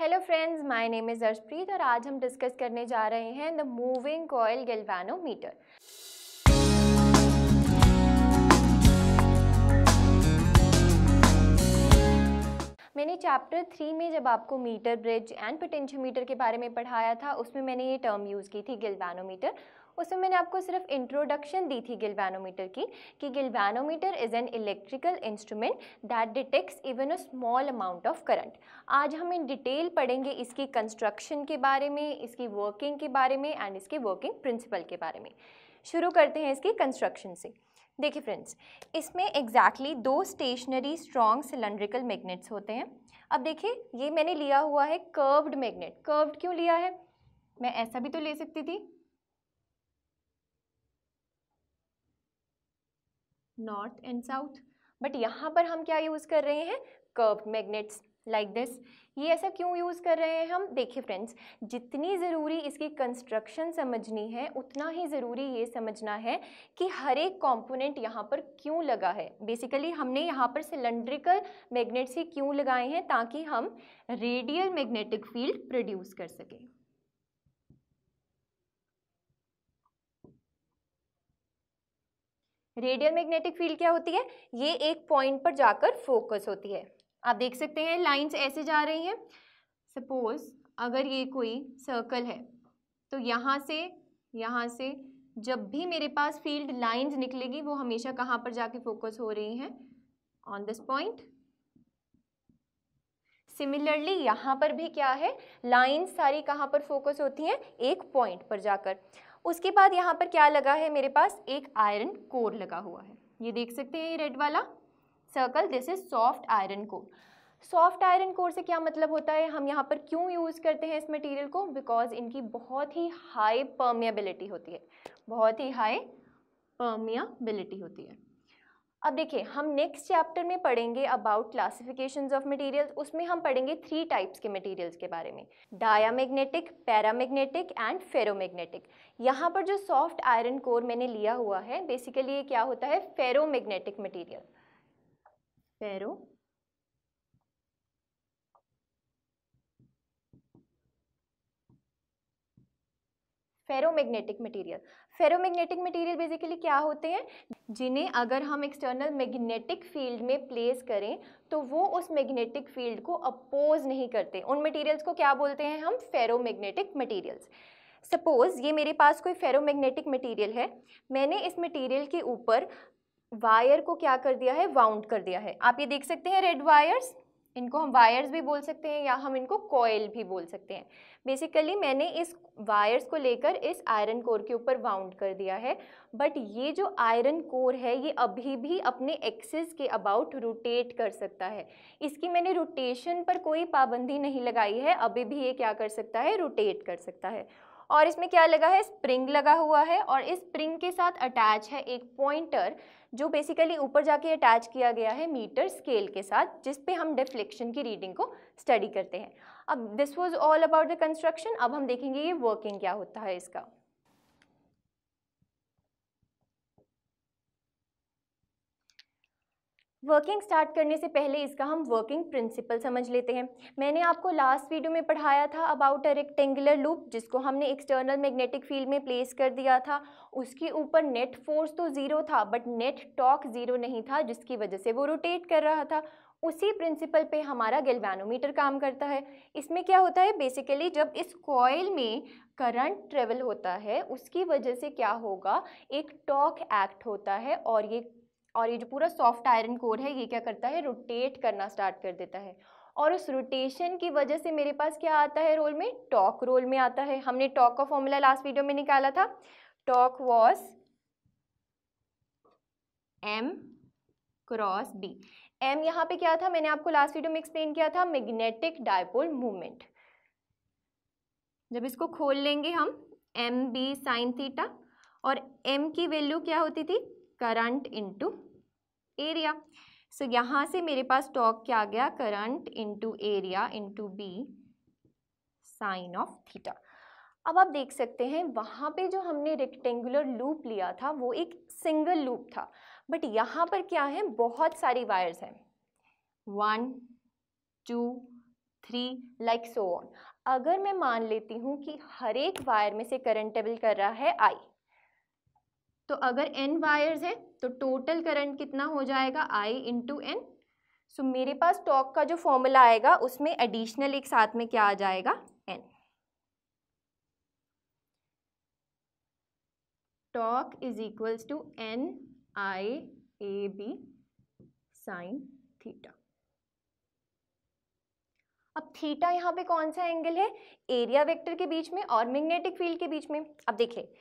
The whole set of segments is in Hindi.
hello friends my name is Arshpreet और आज हम डिस्कस करने जा रहे हैं द मूविंग कॉयल गैल्वानोमीटर मैंने चैप्टर थ्री में जब आपको मीटर ब्रिज एंड पोटेंशियोमीटर के बारे में पढ़ाया था उसमें मैंने ये टर्म यूज़ की थी गिलवानोमीटर उसमें मैंने आपको सिर्फ इंट्रोडक्शन दी थी गिल्वानोमीटर की कि galvanometer is an electrical instrument that detects even a small amount of current आज हम इन डिटेल पढ़ेंगे इसकी कंस्ट्रक्शन के बारे में इसकी वर्किंग के बारे में एंड इसके वर्किंग प्रिंसिपल के बारे में शुरू करते हैं इसकी कंस्ट्रक्शन से देखिए फ्रेंड्स इसमें एग्जैक्टली exactly दो स्टेशनरी स्ट्रॉन्ग सिलेंड्रिकल मैग्नेट्स होते हैं अब देखिए ये मैंने लिया हुआ है कर्व्ड मैग्नेट कर्व्ड क्यों लिया है मैं ऐसा भी तो ले सकती थी नॉर्थ एंड साउथ बट यहाँ पर हम क्या यूज़ कर रहे हैं कर्व मैग्नेट्स लाइक दिस ये ऐसा क्यों यूज़ कर रहे हैं हम देखिए फ्रेंड्स जितनी ज़रूरी इसकी कंस्ट्रक्शन समझनी है उतना ही ज़रूरी ये समझना है कि हर एक कॉम्पोनेंट यहाँ पर क्यों लगा है बेसिकली हमने यहाँ पर सिलेंड्रिकल मैग्नेट्स ही क्यों लगाए हैं ताकि हम रेडियल मैग्नेटिक फील्ड प्रोड्यूस कर सकें रेडियल मैग्नेटिक फील्ड क्या होती है ये एक पॉइंट पर जाकर फोकस होती है आप देख सकते हैं लाइंस ऐसे जा रही हैं सपोज अगर ये कोई सर्कल है तो यहाँ से यहाँ से जब भी मेरे पास फील्ड लाइंस निकलेगी वो हमेशा कहाँ पर जाके फोकस हो रही हैं ऑन दिस पॉइंट सिमिलरली यहाँ पर भी क्या है लाइंस सारी कहाँ पर फोकस होती हैं एक पॉइंट पर जाकर उसके बाद यहाँ पर क्या लगा है मेरे पास एक आयरन कोर लगा हुआ है ये देख सकते हैं ये रेड वाला circle this is soft iron core soft iron core से क्या मतलब होता है हम यहाँ पर क्यों यूज़ करते हैं इस मटेरियल को बिकॉज इनकी बहुत ही हाई परमियाबिलिटी होती है बहुत ही हाई परमियाबिलिटी होती है अब देखिए हम नेक्स्ट चैप्टर में पढ़ेंगे अबाउट क्लासिफिकेशन ऑफ मटेरियल्स उसमें हम पढ़ेंगे थ्री टाइप्स के मटीरियल्स के बारे में डायामैग्नेटिक पैरामैग्नेटिक एंड फेरोमैग्नेटिक यहाँ पर जो सॉफ्ट आयरन कोर मैंने लिया हुआ है बेसिकली ये क्या होता है ferromagnetic material ferro ferromagnetic material ferromagnetic material basically क्या होते हैं जिन्हें अगर हम एक्सटर्नल मैग्नेटिक फील्ड में प्लेस करें तो वो उस मैग्नेटिक फील्ड को अपोज नहीं करते उन मटेरियल्स को क्या बोलते हैं हम फेरोमैग्नेटिक मटेरियल्स सपोज़ ये मेरे पास कोई फेरोमैग्नेटिक मटेरियल है मैंने इस मटेरियल के ऊपर वायर को क्या कर दिया है वाउंड कर दिया है आप ये देख सकते हैं रेड वायर्स इनको हम वायर्स भी बोल सकते हैं या हम इनको कोयल भी बोल सकते हैं बेसिकली मैंने इस वायर्स को लेकर इस आयरन कोर के ऊपर वाउंड कर दिया है बट ये जो आयरन कोर है ये अभी भी अपने एक्सेस के अबाउट रोटेट कर सकता है इसकी मैंने रोटेशन पर कोई पाबंदी नहीं लगाई है अभी भी ये क्या कर सकता है रोटेट कर सकता है और इसमें क्या लगा है स्प्रिंग लगा हुआ है और इस स्प्रिंग के साथ अटैच है एक पॉइंटर जो बेसिकली ऊपर जाके अटैच किया गया है मीटर स्केल के साथ जिस पे हम डिफ्लेक्शन की रीडिंग को स्टडी करते हैं अब this was all about the construction अब हम देखेंगे ये वर्किंग क्या होता है इसका वर्किंग स्टार्ट करने से पहले इसका हम वर्किंग प्रिंसिपल समझ लेते हैं मैंने आपको लास्ट वीडियो में पढ़ाया था अबाउट अ रेक्टेंगुलर लूप जिसको हमने एक्सटर्नल मैग्नेटिक फील्ड में प्लेस कर दिया था उसके ऊपर नेट फोर्स तो ज़ीरो था बट नेट टॉक ज़ीरो नहीं था जिसकी वजह से वो रोटेट कर रहा था उसी प्रिंसिपल पे हमारा गैल्वानोमीटर काम करता है इसमें क्या होता है बेसिकली जब इस कॉयल में करंट ट्रेवल होता है उसकी वजह से क्या होगा एक टॉक एक्ट होता है और ये और ये जो पूरा सॉफ्ट आयरन कोर है ये क्या करता है रोटेट करना स्टार्ट कर देता है और उस रोटेशन की वजह से मेरे पास क्या आता है रोल में टॉक रोल में आता है हमने टॉक का फॉर्मूला लास्ट वीडियो में निकाला था torque was M cross B M यहाँ पे क्या था मैंने आपको लास्ट वीडियो में एक्सप्लेन किया था मैग्नेटिक डायपोल मूवमेंट जब इसको खोल लेंगे हम एम बी साइन थीटा और एम की वैल्यू क्या होती थी current into area so so, यहाँ से मेरे पास टॉक क्या आ गया current into area into B sine of theta अब आप देख सकते हैं वहाँ पे जो हमने रेक्टेंगुलर लूप लिया था वो एक सिंगल लूप था बट यहाँ पर क्या है बहुत सारी वायर्स हैं one two three like so on अगर मैं मान लेती हूँ कि हर एक वायर में से करंटेबल कर रहा है आई तो अगर एन वायर्स हैं तो टोटल करंट कितना हो जाएगा आई इंटू एन सो मेरे पास टॉक का जो फॉर्मूला आएगा उसमें एडिशनल एक साथ में क्या आ जाएगा N torque is equals to N I A B sine theta अब थीटा यहाँ पे कौन सा एंगल है एरिया वेक्टर के बीच में और मैग्नेटिक फील्ड के बीच में अब देखिए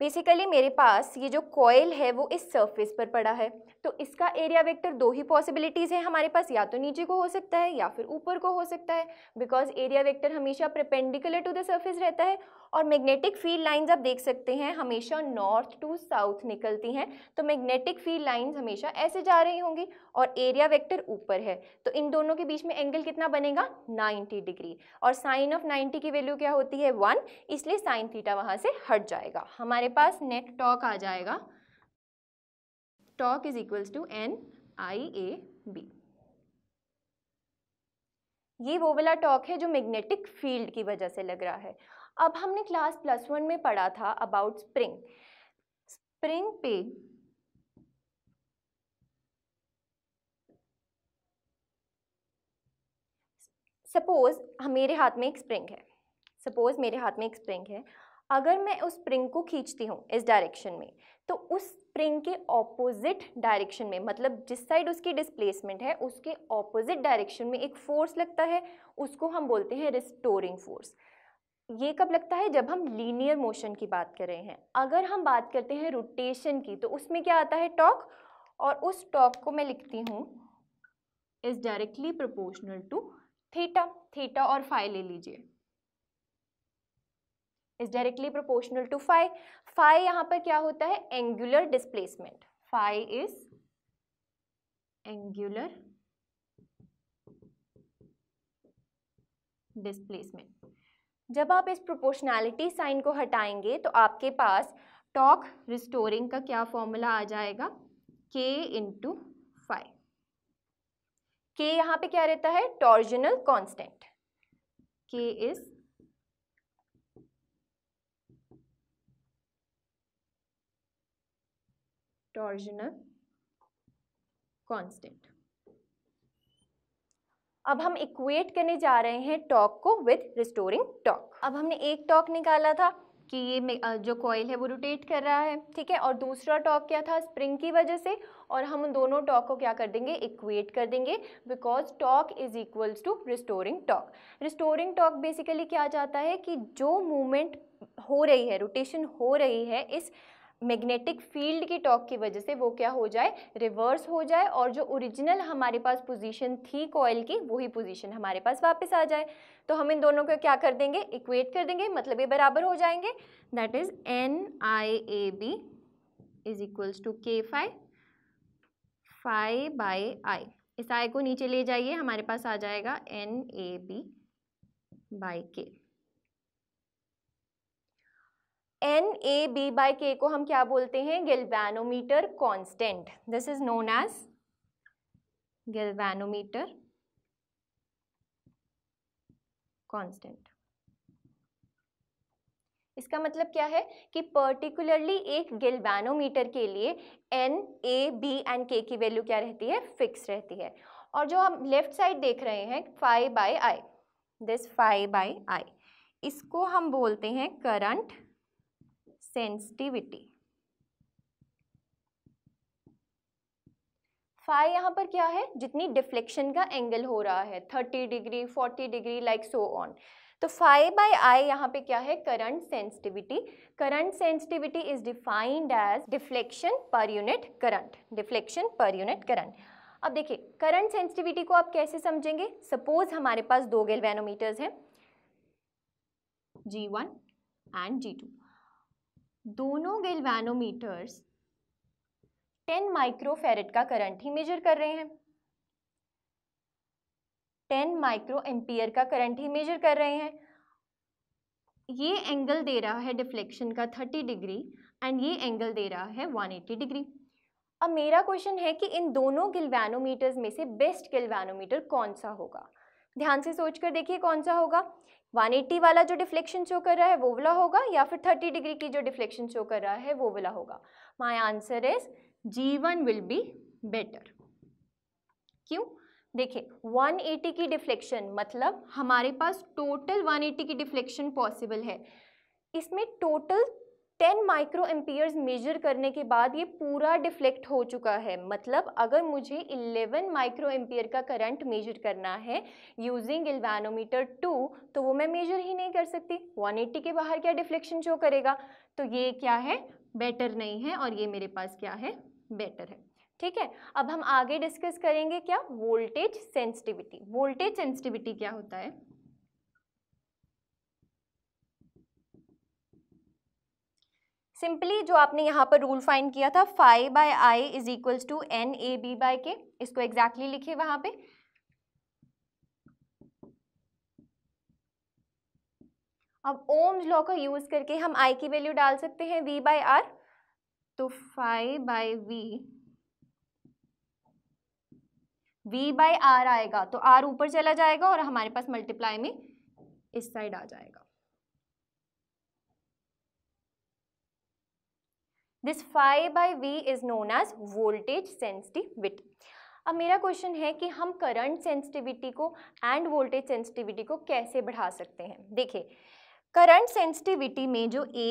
बेसिकली मेरे पास ये जो कॉयल है वो इस सरफेस पर पड़ा है तो इसका एरिया वेक्टर दो ही पॉसिबिलिटीज़ हैं हमारे पास या तो नीचे को हो सकता है या फिर ऊपर को हो सकता है बिकॉज एरिया वेक्टर हमेशा प्रपेंडिकुलर टू द सर्फेस रहता है और मैग्नेटिक फील्ड लाइंस आप देख सकते हैं हमेशा नॉर्थ टू साउथ निकलती हैं तो मैग्नेटिक फील्ड लाइंस हमेशा ऐसे जा रही होंगी और एरिया वेक्टर ऊपर है तो इन दोनों के बीच में एंगल कितना बनेगा 90 डिग्री और साइन ऑफ 90 की वैल्यू क्या होती है वन इसलिए साइन थीटा वहाँ से हट जाएगा हमारे पास नेट टॉक आ जाएगा torque is equals to N I A B ये वो वाला टॉक है जो मैग्नेटिक फील्ड की वजह से लग रहा है अब हमने क्लास प्लस वन में पढ़ा था अबाउट स्प्रिंग स्प्रिंग पे सपोज मेरे हाथ में एक स्प्रिंग है सपोज मेरे हाथ में एक स्प्रिंग है अगर मैं उस स्प्रिंग को खींचती हूँ इस डायरेक्शन में तो उस स्प्रिंग के ऑपोजिट डायरेक्शन में मतलब जिस साइड उसकी डिस्प्लेसमेंट है उसके ऑपोजिट डायरेक्शन में एक फोर्स लगता है उसको हम बोलते हैं रिस्टोरिंग फोर्स ये कब लगता है जब हम लीनियर मोशन की बात कर रहे हैं अगर हम बात करते हैं रोटेशन की तो उसमें क्या आता है टॉक और उस टॉक को मैं लिखती हूँ is directly proportional to theta theta और फाई ले लीजिए is directly proportional to phi phi यहाँ पर क्या होता है angular displacement phi is angular displacement जब आप इस प्रोपोर्शनैलिटी साइन को हटाएंगे तो आपके पास टॉक रिस्टोरिंग का क्या फॉर्मूला आ जाएगा के इंटू फाइव के यहाँ पे क्या रहता है torsional constant k is torsional constant अब हम इक्वेट करने जा रहे हैं टॉक को विथ रिस्टोरिंग टॉक अब हमने एक टॉक निकाला था कि ये जो कॉयल है वो रोटेट कर रहा है ठीक है और दूसरा टॉक क्या था स्प्रिंग की वजह से और हम उन दोनों टॉक को क्या कर देंगे इक्वेट कर देंगे because torque is equals to restoring torque restoring torque basically क्या जाता है कि जो मूवमेंट हो रही है रोटेशन हो रही है इस मैग्नेटिक फील्ड की टॉक की वजह से वो क्या हो जाए रिवर्स हो जाए और जो ओरिजिनल हमारे पास पोजीशन थी कॉयल की वही पोजीशन हमारे पास वापस आ जाए तो हम इन दोनों को क्या कर देंगे इक्वेट कर देंगे मतलब ये बराबर हो जाएंगे that is N I A B is equals to k phi phi by I इस आई को नीचे ले जाइए हमारे पास आ जाएगा N A B by k N A B by k को हम क्या बोलते हैं galvanometer constant this is known as galvanometer constant इसका मतलब क्या है कि पर्टिकुलरली एक गिल्वेनोमीटर के लिए एन ए बी एंड के की वैल्यू क्या रहती है फिक्स रहती है और जो हम लेफ्ट साइड देख रहे हैं phi by I this phi by I इसको हम बोलते हैं करंट सेंसिटिविटी फाइव यहाँ पर क्या है जितनी डिफ्लेक्शन का एंगल हो रहा है thirty degree forty degree like so on तो फाइव बाई आई यहाँ पे क्या है current sensitivity current sensitivity is defined as deflection per unit current deflection per unit current अब देखिए करंट सेंसिटिविटी को आप कैसे समझेंगे सपोज हमारे पास दो गेलवेनोमीटर्स हैं G one and G two दोनों गैल्वानोमीटर्स 10 माइक्रोफेरेट का करंट ही मेजर कर रहे हैं 10 माइक्रो एम्पियर का करंट ही मेजर कर रहे हैं ये एंगल दे रहा है डिफ्लेक्शन का 30 डिग्री एंड ये एंगल दे रहा है 180 डिग्री अब मेरा क्वेश्चन है कि इन दोनों गिल्वानोमीटर्स में से बेस्ट गिलवानोमीटर कौन सा होगा ध्यान से सोच कर देखिए कौन सा होगा 180 वाला जो डिफ्लेक्शन शो कर रहा है वो वाला होगा या फिर 30 डिग्री की जो डिफ्लेक्शन शो कर रहा है वो वाला होगा my answer is G one will be better क्यों देखिए 180 की डिफ्लेक्शन मतलब हमारे पास टोटल 180 की डिफ्लेक्शन पॉसिबल है इसमें total ten micro amperes measure करने के बाद ये पूरा डिफ्लेक्ट हो चुका है मतलब अगर मुझे इलेवन माइक्रो एम्पियर का करंट मेजर करना है यूजिंग इल्वानोमीटर टू तो वो मैं मेजर ही नहीं कर सकती वन एट्टी के बाहर क्या डिफ्लेक्शन शो करेगा तो ये क्या है बेटर नहीं है और ये मेरे पास क्या है बेटर है ठीक है अब हम आगे डिस्कस करेंगे क्या वोल्टेज सेंसिटिविटी वोल्टेज सेंसिटिविटी क्या होता है सिंपली जो आपने यहाँ पर रूल फाइंड किया था phi by I is equals to N A B by k इसको एग्जैक्टली exactly लिखे वहां पे अब ओम्स लॉ का यूज़ करके हम आई की वैल्यू डाल सकते हैं वी बाय आर तो phi by V V by R आएगा तो आर ऊपर चला जाएगा और हमारे पास मल्टीप्लाई में इस साइड आ जाएगा this phi by V is known as voltage sensitivity अब मेरा क्वेश्चन है कि हम करंट सेंसिटिविटी को एंड वोल्टेज सेंसिटिविटी को कैसे बढ़ा सकते हैं देखिए करंट सेंसिटिविटी में जो ए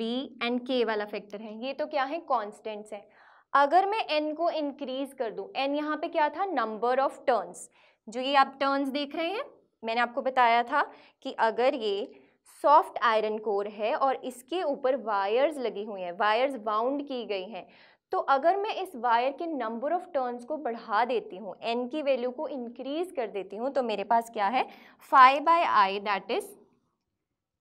बी एंड के वाला फैक्टर है ये तो क्या है कॉन्स्टेंट्स हैं अगर मैं एन को इंक्रीज कर दूँ एन यहाँ पे क्या था नंबर ऑफ टर्न्स जो ये आप टर्न्स देख रहे हैं मैंने आपको बताया था कि अगर ये सॉफ्ट आयरन कोर है और इसके ऊपर वायर्स लगी हुई हैं वायर्स बाउंड की गई हैं तो अगर मैं इस वायर के नंबर ऑफ टर्न्स को बढ़ा देती हूँ एन की वैल्यू को इंक्रीज़ कर देती हूँ तो मेरे पास क्या है phi by I that is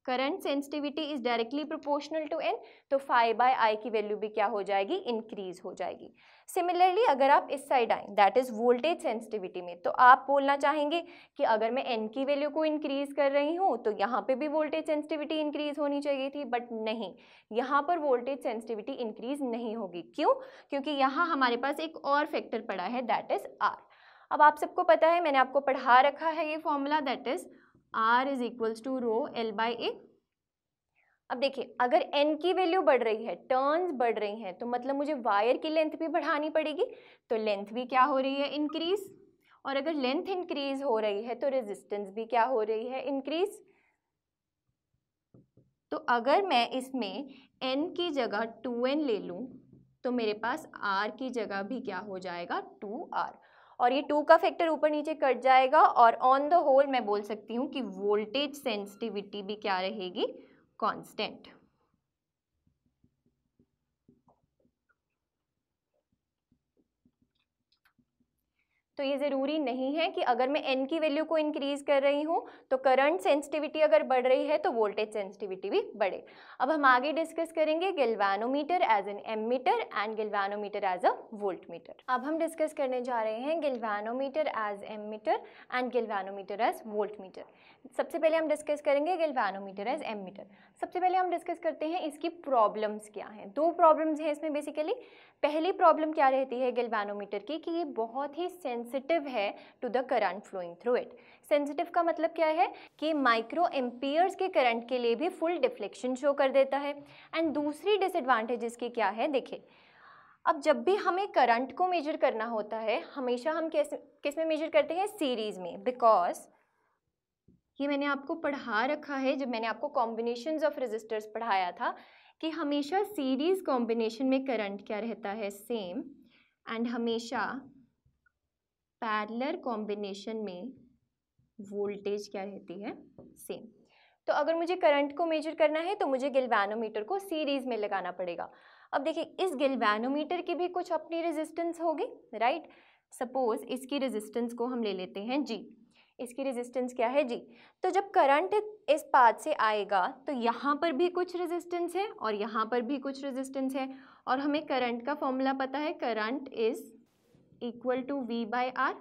current sensitivity is directly proportional to N तो फाइव बाय आई की वैल्यू भी क्या हो जाएगी इंक्रीज हो जाएगी सिमिलरली अगर आप इस साइड आए दैट इज़ वोल्टेज सेंसिटिविटी में तो आप बोलना चाहेंगे कि अगर मैं एन की वैल्यू को इंक्रीज़ कर रही हूँ तो यहाँ पे भी वोल्टेज सेंसिटिविटी इंक्रीज़ होनी चाहिए थी बट नहीं यहाँ पर वोल्टेज सेंसिटिविटी इंक्रीज़ नहीं होगी क्यों क्योंकि यहाँ हमारे पास एक और फैक्टर पड़ा है दैट इज़ आर अब आप सबको पता है मैंने आपको पढ़ा रखा है ये formula that is R is equals to rho L by A अब देखिए अगर एन की वैल्यू बढ़ रही है टर्न्स बढ़ रही हैं तो मतलब मुझे वायर की लेंथ भी बढ़ानी पड़ेगी तो लेंथ भी क्या हो रही है इंक्रीज और अगर लेंथ इंक्रीज हो रही है तो रेजिस्टेंस भी क्या हो रही है इंक्रीज तो अगर मैं इसमें एन की जगह टू एन ले लूँ तो मेरे पास आर की जगह भी क्या हो जाएगा टू आर और ये टू का फैक्टर ऊपर नीचे कट जाएगा और ऑन द होल मैं बोल सकती हूँ कि वोल्टेज सेंसिटिविटी भी क्या रहेगी कांस्टेंट तो ये ज़रूरी नहीं है कि अगर मैं एन की वैल्यू को इंक्रीज़ कर रही हूँ तो करंट सेंसिटिविटी अगर बढ़ रही है तो वोल्टेज सेंसिटिविटी भी बढ़े अब हम आगे डिस्कस करेंगे galvanometer as an ammeter and galvanometer as a voltmeter अब हम डिस्कस करने जा रहे हैं galvanometer as ammeter and galvanometer as voltmeter सबसे पहले हम डिस्कस करेंगे गिल्वानोमीटर एज एम मीटर सबसे पहले हम डिस्कस करते हैं इसकी प्रॉब्लम्स क्या हैं दो प्रॉब्लम्स हैं इसमें बेसिकली पहली प्रॉब्लम क्या रहती है गिल्वानोमीटर की कि ये बहुत ही सेंस सेंसिटिव है to the current flowing through it sensitive का मतलब क्या है कि माइक्रो एम्पियर्स के करंट के लिए भी फुल डिफ्लेक्शन शो कर देता है एंड दूसरी डिसएडवांटेज इसकी क्या है देखिए अब जब भी हमें करंट को मेजर करना होता है हमेशा हम किस किस में मेजर करते हैं सीरीज़ में बिकॉज ये मैंने आपको पढ़ा रखा है जब मैंने आपको कॉम्बिनेशन ऑफ रजिस्टर्स पढ़ाया था कि हमेशा सीरीज़ कॉम्बिनेशन में करंट क्या रहता है सेम एंड हमेशा पैरलर कॉम्बिनेशन में वोल्टेज क्या रहती है सेम तो अगर मुझे करंट को मेजर करना है तो मुझे गिल्वानोमीटर को सीरीज में लगाना पड़ेगा अब देखिए इस गिल्वानोमीटर की भी कुछ अपनी रेजिस्टेंस होगी राइट सपोज इसकी रेजिस्टेंस को हम ले लेते हैं जी इसकी रेजिस्टेंस क्या है जी तो जब करंट इस पात से आएगा तो यहाँ पर भी कुछ रेजिस्टेंस है और यहाँ पर भी कुछ रेजिस्टेंस है और हमें करंट का फॉर्मूला पता है current is equal to V by R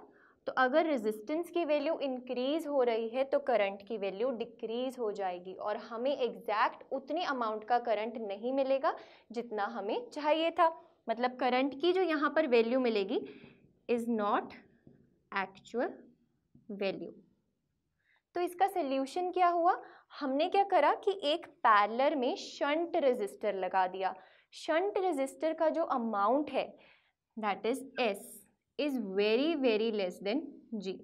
तो अगर रेजिस्टेंस की वैल्यू इंक्रीज हो रही है तो करंट की वैल्यू डिक्रीज हो जाएगी और हमें एग्जैक्ट उतने अमाउंट का करंट नहीं मिलेगा जितना हमें चाहिए था मतलब करंट की जो यहाँ पर वैल्यू मिलेगी इज़ नॉट एक्चुअल वैल्यू तो इसका सोल्यूशन क्या हुआ हमने क्या करा कि एक पैरलर में शंट रेजिस्टर लगा दिया शंट रेजिस्टर का जो अमाउंट है that is S is very very less than g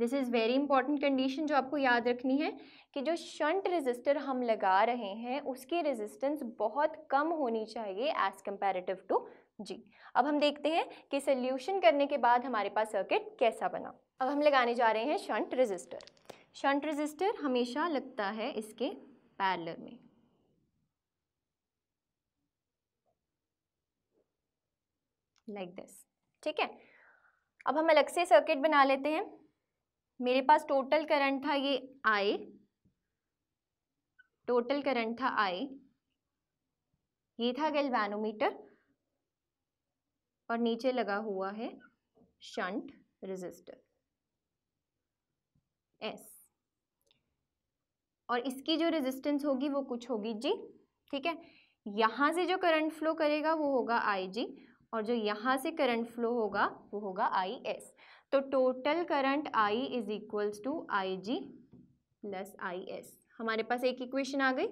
this is very important condition जो आपको याद रखनी है कि जो शंट रेजिस्टर हम लगा रहे हैं उसकी रेजिस्टेंस बहुत कम होनी चाहिए एज़ कंपेरेटिव टू जी अब हम देखते हैं कि सोल्यूशन करने के बाद हमारे पास सर्किट कैसा बना अब हम लगाने जा रहे हैं शंट रेजिस्टर शंट रेजिस्टर हमेशा लगता है इसके पैरलर में लाइक दिस ठीक है अब हम अलग से सर्किट बना लेते हैं मेरे पास टोटल करंट था ये आई टोटल करंट था आई ये था गैल्वेनोमीटर और नीचे लगा हुआ है शंट रेजिस्टर एस और इसकी जो रेजिस्टेंस होगी वो कुछ होगी जी ठीक है यहाँ से जो करंट फ्लो करेगा वो होगा आई जी और जो यहाँ से करंट फ्लो होगा वो होगा आई एस तो total current I is equals to I G plus I S हमारे पास एक इक्वेशन आ गई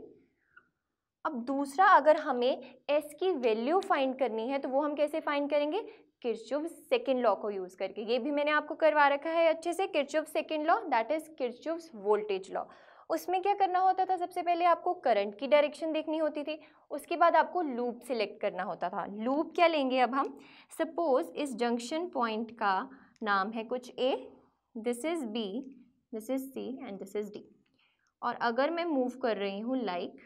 अब दूसरा अगर हमें एस की वैल्यू फाइंड करनी है तो वो हम कैसे फाइंड करेंगे किरचुव सेकेंड लॉ को यूज़ करके ये भी मैंने आपको करवा रखा है अच्छे से Kirchhoff second law that is Kirchhoff voltage law उसमें क्या करना होता था सबसे पहले आपको करंट की डायरेक्शन देखनी होती थी उसके बाद आपको लूप सिलेक्ट करना होता था लूप क्या लेंगे अब हम सपोज इस जंक्शन पॉइंट का नाम है कुछ A this is B this is C and this is D और अगर मैं मूव कर रही हूँ लाइक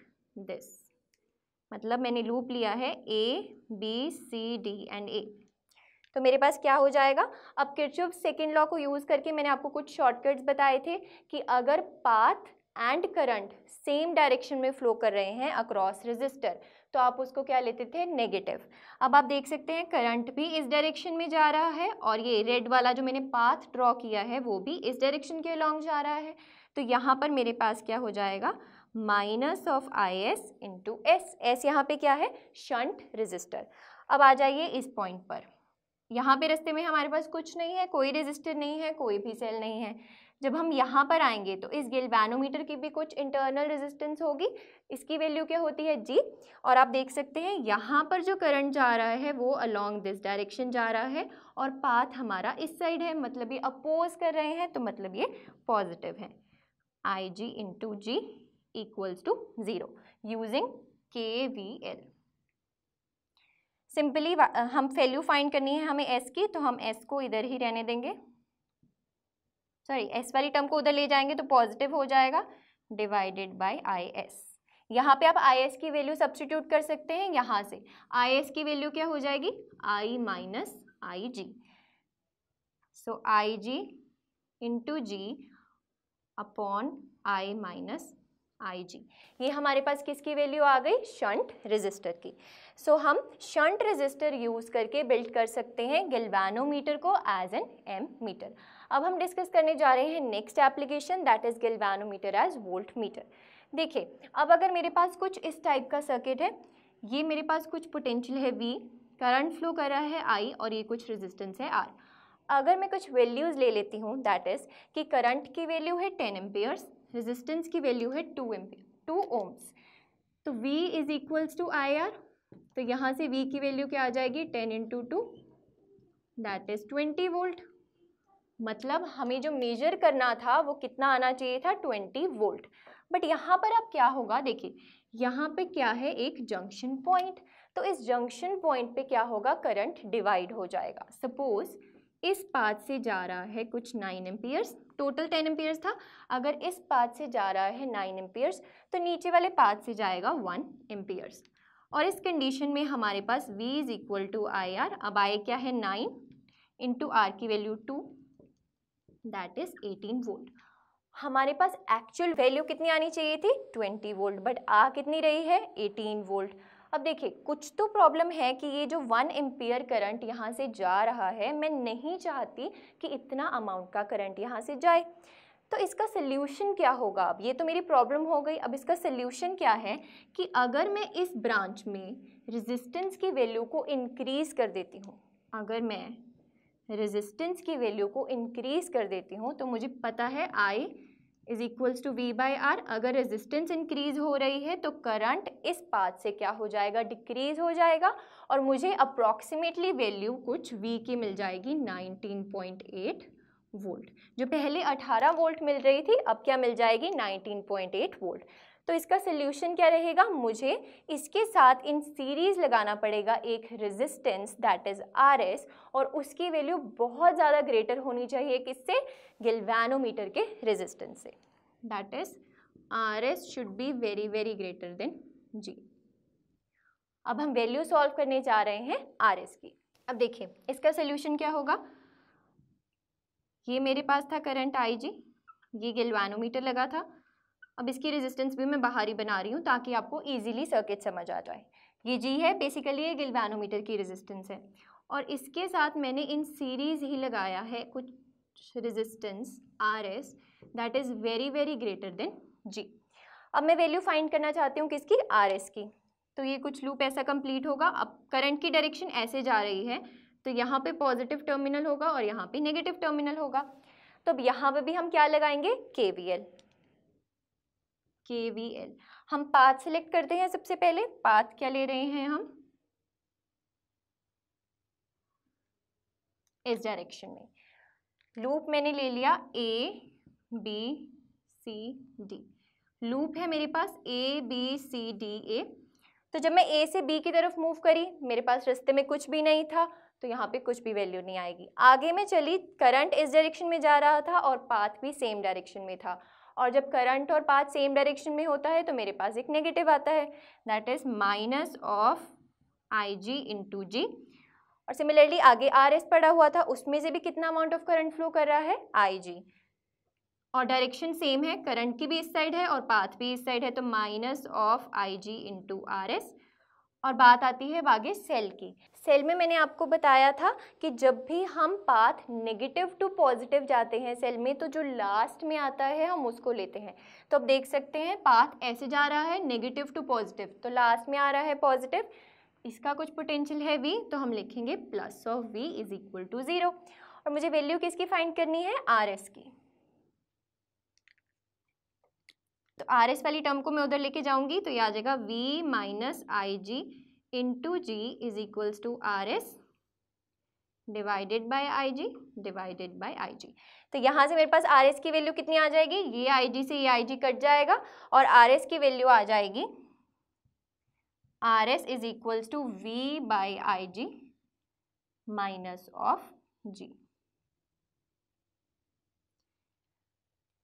दिस मतलब मैंने लूप लिया है A B C D and A तो मेरे पास क्या हो जाएगा अब किरचुप सेकेंड लॉ को यूज़ करके मैंने आपको कुछ शॉर्टकट्स बताए थे कि अगर path and current same direction में फ्लो कर रहे हैं अक्रॉस रेजिस्टर तो आप उसको क्या लेते थे नेगेटिव अब आप देख सकते हैं करंट भी इस डायरेक्शन में जा रहा है और ये रेड वाला जो मैंने पाथ ड्रॉ किया है वो भी इस डायरेक्शन के अलॉन्ग जा रहा है तो यहाँ पर मेरे पास क्या हो जाएगा minus of I S into S S यहाँ पे क्या है शंट रेजिस्टर अब आ जाइए इस पॉइंट पर यहाँ पे रस्ते में हमारे पास कुछ नहीं है कोई रेजिस्टर नहीं है कोई भी सेल नहीं है जब हम यहाँ पर आएंगे तो इस गिल्वेनोमीटर की भी कुछ इंटरनल रेजिस्टेंस होगी इसकी वैल्यू क्या होती है जी और आप देख सकते हैं यहाँ पर जो करंट जा रहा है वो अलॉन्ग दिस डायरेक्शन जा रहा है और पाथ हमारा इस साइड है मतलब ये अपोज कर रहे हैं तो मतलब ये पॉजिटिव है I G into G equals to zero using K V L simply हम वैल्यू फाइंड करनी है हमें एस की तो हम एस को इधर ही रहने देंगे सॉरी एस वाली टर्म को उधर ले जाएंगे तो पॉजिटिव हो जाएगा डिवाइडेड बाय आई एस यहाँ पे आप आई एस की वैल्यू सब्सटीट्यूट कर सकते हैं यहाँ से आई एस की वैल्यू क्या हो जाएगी I minus I G so I G into G upon I minus I G ये हमारे पास किसकी वैल्यू आ गई शंट रेजिस्टर की सो so, हम शंट रेजिस्टर यूज़ करके बिल्ड कर सकते हैं गैल्वानोमीटर को एज एन एम मीटर अब हम डिस्कस करने जा रहे हैं next application that is galvanometer as voltmeter देखिए अब अगर मेरे पास कुछ इस टाइप का सर्किट है ये मेरे पास कुछ पोटेंशियल है वी करंट फ्लो कर रहा है आई और ये कुछ रेजिस्टेंस है आर अगर मैं कुछ वैल्यूज़ ले लेती हूँ दैट इज़ कि करंट की वैल्यू है टेन एम्पेयर्स रेजिस्टेंस की वैल्यू है टू एम्पेयर टू ओम्स तो V is equals to I R तो यहाँ से V की वैल्यू क्या आ जाएगी ten into two that is twenty volt मतलब हमें जो मेजर करना था वो कितना आना चाहिए था 20 वोल्ट बट यहाँ पर अब क्या होगा देखिए यहाँ पे क्या है एक जंक्शन पॉइंट तो इस जंक्शन पॉइंट पे क्या होगा करंट डिवाइड हो जाएगा सपोज़ इस पाथ से जा रहा है कुछ nine amperes total ten amperes था अगर इस पाथ से जा रहा है नाइन एम्पियर्स तो नीचे वाले पाथ से जाएगा वन एम्पियर्स और इस कंडीशन में हमारे पास V is equal to I R अब आई क्या है नाइन इंटू आर की value two that is 18 volt हमारे पास एक्चुअल वैल्यू कितनी आनी चाहिए थी 20 वोल्ट बट आ कितनी रही है 18 वोल्ट अब देखिए कुछ तो प्रॉब्लम है कि ये जो वन एम्पियर करंट यहाँ से जा रहा है मैं नहीं चाहती कि इतना अमाउंट का करंट यहाँ से जाए तो इसका सल्यूशन क्या होगा अब ये तो मेरी प्रॉब्लम हो गई अब इसका सल्यूशन क्या है कि अगर मैं इस ब्रांच में रेजिस्टेंस की वैल्यू को इंक्रीज़ कर देती हूँ अगर मैं रेजिस्टेंस की वैल्यू को इंक्रीज़ कर देती हूँ तो मुझे पता है I is equals to V by R अगर रेजिस्टेंस इंक्रीज़ हो रही है तो करंट इस पाथ से क्या हो जाएगा डिक्रीज़ हो जाएगा और मुझे अप्रॉक्सीमेटली वैल्यू कुछ वी की मिल जाएगी 19.8 वोल्ट जो पहले 18 वोल्ट मिल रही थी अब क्या मिल जाएगी 19.8 वोल्ट तो इसका सोल्यूशन क्या रहेगा मुझे इसके साथ इन सीरीज़ लगाना पड़ेगा एक resistance that is R S और उसकी वैल्यू बहुत ज़्यादा ग्रेटर होनी चाहिए किससे गिलवानोमीटर के रेजिस्टेंस से that is R S should be very very greater than G अब हम वैल्यू सॉल्व करने जा रहे हैं आर एस की अब देखिए इसका सोल्यूशन क्या होगा ये मेरे पास था करंट आई जी ये गिलवानोमीटर लगा था अब इसकी रेजिस्टेंस भी मैं बाहरी बना रही हूँ ताकि आपको ईजिली सर्किट समझ आ जाए ये जी है बेसिकली ये गिलवानोमीटर की रेजिस्टेंस है और इसके साथ मैंने इन सीरीज़ ही लगाया है कुछ resistance R S that is very very greater than G अब मैं वैल्यू फाइंड करना चाहती हूँ किसकी आर एस की तो ये कुछ लूप ऐसा कंप्लीट होगा अब करंट की डायरेक्शन ऐसे जा रही है तो यहाँ पे पॉजिटिव टर्मिनल होगा और यहाँ पे नेगेटिव टर्मिनल होगा तो अब यहाँ पे भी हम क्या लगाएंगे K V L K V L हम पाथ सेलेक्ट करते हैं सबसे पहले पाथ क्या ले रहे हैं हम इस डायरेक्शन में लूप मैंने ले लिया A B C D loop है मेरे पास ए बी सी डी ए तो जब मैं ए से बी की तरफ मूव करी मेरे पास रास्ते में कुछ भी नहीं था तो यहाँ पे कुछ भी वैल्यू नहीं आएगी आगे में चली करंट इस डायरेक्शन में जा रहा था और पाथ भी सेम डायरेक्शन में था और जब करंट और पाथ सेम डायरेक्शन में होता है तो मेरे पास एक नेगेटिव आता है that is minus of I G into G और सिमिलरली आगे आर एस पड़ा हुआ था उसमें से भी कितना अमाउंट ऑफ करंट फ्लो कर रहा है आई जी और डायरेक्शन सेम है करंट की भी इस साइड है और पाथ भी इस साइड है तो minus of I G into R S और बात आती है आगे सेल की सेल में मैंने आपको बताया था कि जब भी हम पाथ नेगेटिव टू पॉजिटिव जाते हैं सेल में तो जो लास्ट में आता है हम उसको लेते हैं तो अब देख सकते हैं पाथ ऐसे जा रहा है नेगेटिव टू पॉजिटिव तो लास्ट में आ रहा है पॉजिटिव इसका कुछ पोटेंशियल है वी तो हम लिखेंगे plus of V is equal to zero और मुझे वैल्यू किसकी फाइंड करनी है आर एस की तो आर एस वाली टर्म को मैं उधर लेके जाऊंगी तो ये आ जाएगा V minus I G into G is equals to R S divided by I G divided by I G तो यहाँ से मेरे पास आर एस की वैल्यू कितनी आ जाएगी ये आई जी से ये आई जी कट जाएगा और आर एस की वैल्यू आ जाएगी R S is equals to V by I G minus of G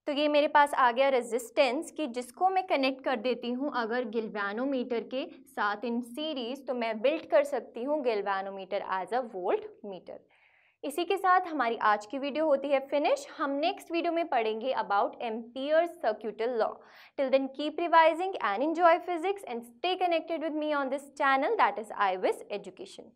तो ये मेरे पास आ गया रेजिस्टेंस कि जिसको मैं कनेक्ट कर देती हूँ अगर गिल्वानोमीटर के साथ इन सीरीज़ तो मैं बिल्ट कर सकती हूँ galvanometer as a voltmeter इसी के साथ हमारी आज की वीडियो होती है फिनिश हम नेक्स्ट वीडियो में पढ़ेंगे about ampere circuital law till then keep revising and enjoy physics and stay connected with me on this channel that is I wiz education